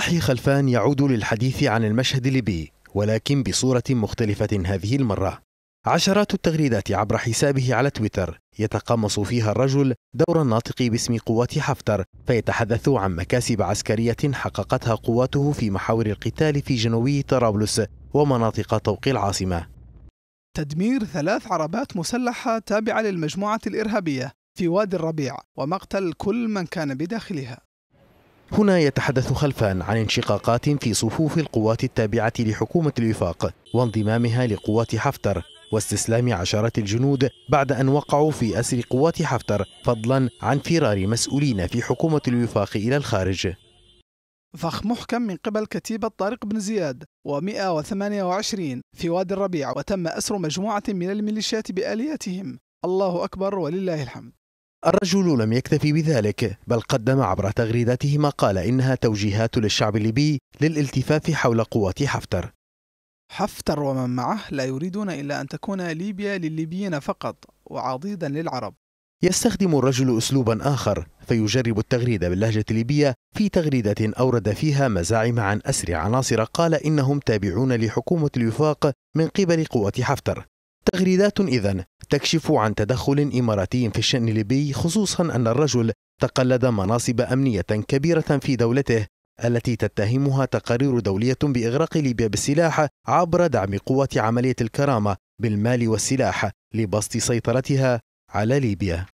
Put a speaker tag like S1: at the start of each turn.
S1: ضحي خلفان يعود للحديث عن المشهد الليبي ولكن بصورة مختلفة هذه المرة عشرات التغريدات عبر حسابه على تويتر يتقمص فيها الرجل دور الناطق باسم قوات حفتر فيتحدث عن مكاسب عسكرية حققتها قواته في محاور القتال في جنوبي طرابلس ومناطق طوق العاصمة
S2: تدمير ثلاث عربات مسلحة تابعة للمجموعة الإرهابية في وادي الربيع ومقتل كل من كان بداخلها
S1: هنا يتحدث خلفان عن انشقاقات في صفوف القوات التابعة لحكومة الوفاق وانضمامها لقوات حفتر واستسلام عشرات الجنود بعد أن وقعوا في أسر قوات حفتر فضلا عن فرار مسؤولين في حكومة الوفاق إلى الخارج
S2: فخ محكم من قبل كتيبة طارق بن زياد و128 في وادي الربيع وتم أسر مجموعة من الميليشيات بآلياتهم الله أكبر ولله الحمد
S1: الرجل لم يكتفي بذلك بل قدم عبر تغريداته ما قال إنها توجيهات للشعب الليبي للالتفاف حول قوات حفتر
S2: حفتر ومن معه لا يريدون إلا أن تكون ليبيا للليبيين فقط وعضيدا للعرب يستخدم
S1: الرجل أسلوبا آخر فيجرب التغريدة باللهجة الليبية في تغريدة أورد فيها مزاعم عن أسر عناصر قال إنهم تابعون لحكومة الوفاق من قبل قوة حفتر تغريدات إذا تكشف عن تدخل إماراتي في الشأن الليبي خصوصا أن الرجل تقلد مناصب أمنية كبيرة في دولته التي تتهمها تقارير دولية بإغراق ليبيا بالسلاح عبر دعم قوة عملية الكرامة بالمال والسلاح لبسط سيطرتها على ليبيا